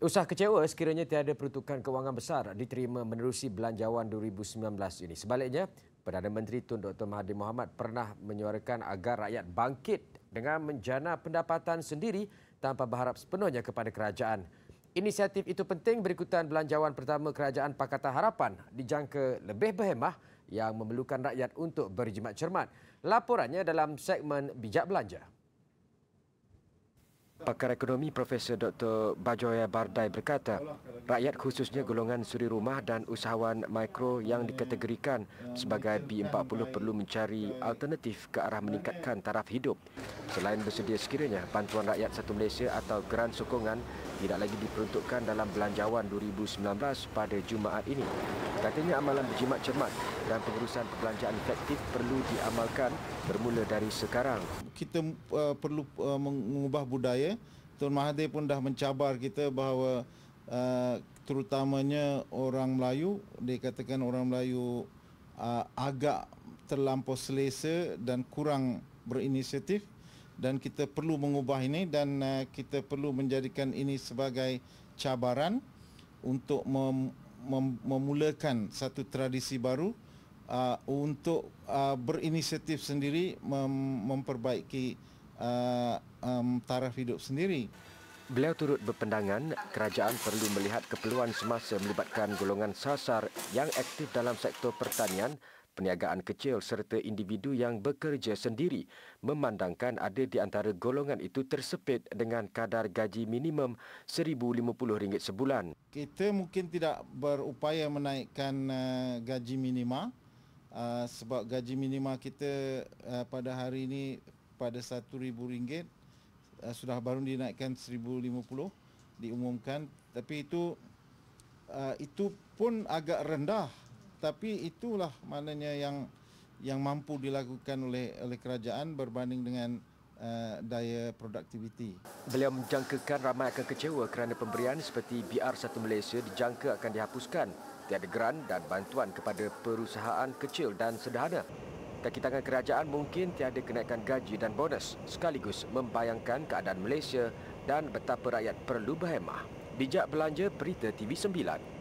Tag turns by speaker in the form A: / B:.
A: Usah kecewa sekiranya tiada peruntukan kewangan besar diterima menerusi belanjawan 2019 ini. Sebaliknya, Perdana Menteri Tun Dr. Mahathir Mohamad pernah menyuarakan agar rakyat bangkit dengan menjana pendapatan sendiri tanpa berharap sepenuhnya kepada kerajaan. Inisiatif itu penting berikutan belanjawan pertama Kerajaan Pakatan Harapan dijangka lebih berhemah yang memerlukan rakyat untuk berjimat cermat. Laporannya dalam segmen Bijak Belanja. Pakar ekonomi Profesor Dr. Bajoya Bardai berkata, rakyat khususnya golongan suri rumah dan usahawan mikro yang dikategorikan sebagai B40 perlu mencari alternatif ke arah meningkatkan taraf hidup. Selain bersedia sekiranya, bantuan rakyat satu Malaysia atau geran sokongan tidak lagi diperuntukkan dalam belanjawan 2019 pada Jumaat ini. Katanya amalan berjimat cermat dan pengurusan perbelanjaan efektif perlu diamalkan bermula dari sekarang.
B: Kita uh, perlu uh, mengubah budaya Tun Mahathir pun dah mencabar kita bahawa uh, terutamanya orang Melayu dikatakan orang Melayu uh, agak terlampau selesa dan kurang berinisiatif dan kita perlu mengubah ini dan uh, kita perlu menjadikan ini sebagai cabaran untuk mem- mem- memulakan satu tradisi baru uh, untuk uh, berinisiatif sendiri mem- memperbaiki
A: uh, um, taraf hidup sendiri. Beliau turut berpendangan kerajaan perlu melihat keperluan semasa melibatkan golongan sasar yang aktif dalam sektor pertanian, perniagaan kecil serta individu yang bekerja sendiri memandangkan ada di antara golongan itu tersepit dengan kadar gaji minimum RM1,050 sebulan.
B: Kita mungkin tidak berupaya menaikkan uh, gaji minima uh, sebab gaji minima kita uh, pada hari ini kepada RM1,000 uh, sudah baru dinaikkan RM1,050 diumumkan tapi itu uh, itu pun agak rendah tapi itulah maknanya yang yang mampu dilakukan oleh oleh kerajaan berbanding dengan Uh, daya produktiviti.
A: Beliau menjangkakan ramai akan kecewa kerana pemberian seperti BR Satu Malaysia dijangka akan dihapuskan. Tiada geran dan bantuan kepada perusahaan kecil dan sederhana. Kaki tangan kerajaan mungkin tiada kenaikan gaji dan bonus sekaligus membayangkan keadaan Malaysia dan betapa rakyat perlu berhemah. Bijak Belanja Berita TV 9